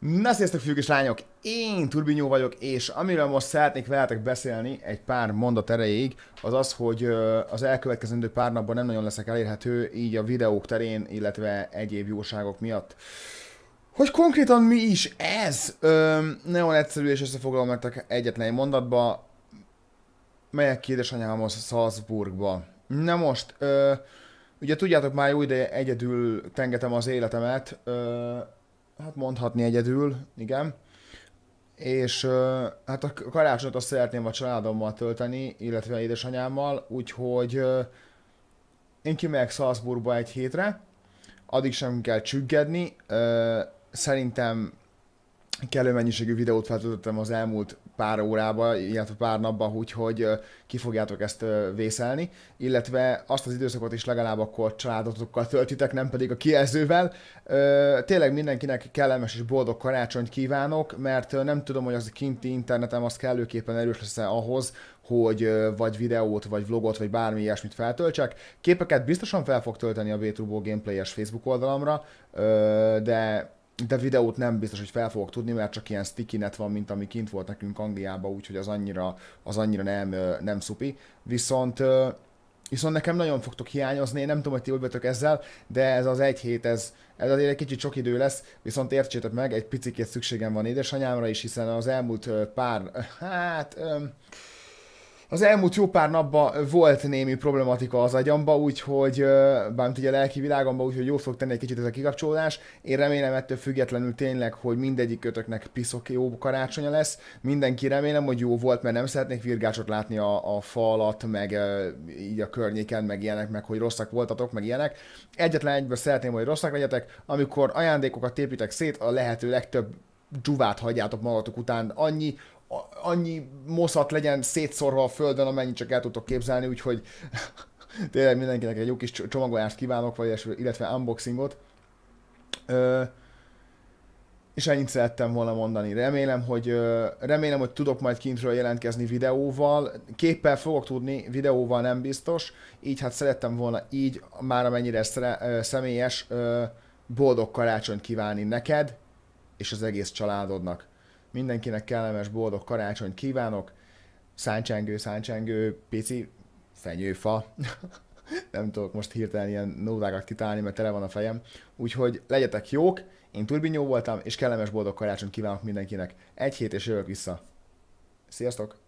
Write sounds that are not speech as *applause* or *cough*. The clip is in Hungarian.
Na sziasztok fiúk és lányok, én Turbinyó vagyok, és amiről most szeretnék veletek beszélni egy pár mondat erejéig, az az, hogy az elkövetkezendő pár napban nem nagyon leszek elérhető, így a videók terén, illetve egyéb jóságok miatt. Hogy konkrétan mi is ez? nagyon egyszerű és összefoglalom nektek egyetlen mondatba. Melyek ki édesanyámhoz Salzburgba? Na most, ö, ugye tudjátok már jó ideje egyedül tengetem az életemet, ö, hát mondhatni egyedül, igen. És hát a karácsonyt azt szeretném a családommal tölteni, illetve a édesanyámmal, úgyhogy én kimegyek Salzburgba egy hétre, addig sem kell csüggedni, szerintem kellő mennyiségű videót feltöltöttem az elmúlt pár órába, illetve pár napba, úgyhogy ki fogjátok ezt vészelni, illetve azt az időszakot is legalább akkor családotokkal töltitek, nem pedig a kijelzővel. Tényleg mindenkinek kellemes és boldog karácsonyt kívánok, mert nem tudom, hogy az a kinti internetem az kellőképpen erős lesz ahhoz, hogy vagy videót, vagy vlogot, vagy bármi ilyesmit feltöltsek. Képeket biztosan fel fog tölteni a Vtrubo Gameplay-es Facebook oldalamra, de de videót nem biztos, hogy fel fogok tudni, mert csak ilyen sticky net van, mint ami kint volt nekünk Angliában, úgyhogy az annyira, az annyira nem, nem szupi. Viszont Viszont nekem nagyon fogtok hiányozni, én nem tudom, hogy ti hogy vagytok ezzel, de ez az egy hét, ez, ez azért egy kicsit sok idő lesz, viszont értsétek meg, egy picit szükségem van édesanyámra is, hiszen az elmúlt pár, hát... Öm, az elmúlt jó pár napban volt némi problematika az agyamba, úgyhogy, bármint ugye a lelki világomban, úgyhogy jó fog tenni egy kicsit ez a kikapcsolódás. Én remélem ettől függetlenül tényleg, hogy mindegyik kötöknek piszok jó karácsonya lesz. Mindenki remélem, hogy jó volt, mert nem szeretnék virgácsot látni a, a falat, meg így a környéken, meg ilyenek, meg hogy rosszak voltatok, meg ilyenek. Egyetlen egyből szeretném, hogy rosszak legyetek, amikor ajándékokat tépítek szét, a lehető legtöbb dzsuvát hagyjátok magatok után, annyi, annyi moszat legyen szétszorva a földön, amennyit csak el tudtok képzelni, úgyhogy *laughs* tényleg mindenkinek egy jó kis csomagolást kívánok, vagy illetve unboxingot. Ö, és ennyit szerettem volna mondani. Remélem, hogy remélem, hogy tudok majd kintről jelentkezni videóval. Képpel fogok tudni, videóval nem biztos. Így hát szerettem volna így, már amennyire szere, személyes, boldog karácsonyt kívánni neked és az egész családodnak. Mindenkinek kellemes, boldog karácsonyt kívánok. Száncsengő, száncsengő, pici, fenyőfa. *laughs* nem tudok most hirtelen ilyen nódákat kitálni, mert tele van a fejem. Úgyhogy legyetek jók, én Turbinyó voltam, és kellemes boldog karácsonyt kívánok mindenkinek. Egy hét és jövök vissza. Sziasztok!